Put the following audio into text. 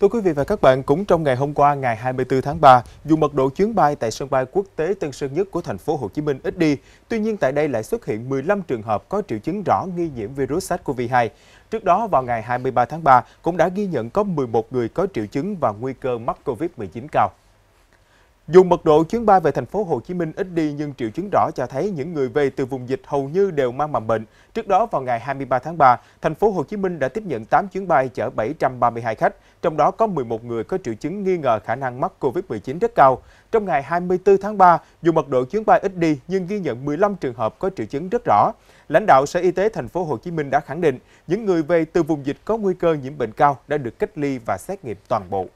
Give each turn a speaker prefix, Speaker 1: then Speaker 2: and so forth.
Speaker 1: Thưa quý vị và các bạn, cũng trong ngày hôm qua, ngày 24 tháng 3, dù mật độ chuyến bay tại sân bay quốc tế Tân Sơn Nhất của thành phố Hồ Chí Minh ít đi, tuy nhiên tại đây lại xuất hiện 15 trường hợp có triệu chứng rõ nghi nhiễm virus SARS-CoV-2. Trước đó, vào ngày 23 tháng 3, cũng đã ghi nhận có 11 người có triệu chứng và nguy cơ mắc COVID-19 cao. Dù mật độ chuyến bay về thành phố Hồ Chí Minh ít đi nhưng triệu chứng rõ cho thấy những người về từ vùng dịch hầu như đều mang mầm bệnh. Trước đó vào ngày 23 tháng 3, thành phố Hồ Chí Minh đã tiếp nhận 8 chuyến bay chở 732 khách, trong đó có 11 người có triệu chứng nghi ngờ khả năng mắc COVID-19 rất cao. Trong ngày 24 tháng 3, dù mật độ chuyến bay ít đi nhưng ghi nhận 15 trường hợp có triệu chứng rất rõ. Lãnh đạo Sở Y tế thành phố Hồ Chí Minh đã khẳng định những người về từ vùng dịch có nguy cơ nhiễm bệnh cao đã được cách ly và xét nghiệm toàn bộ.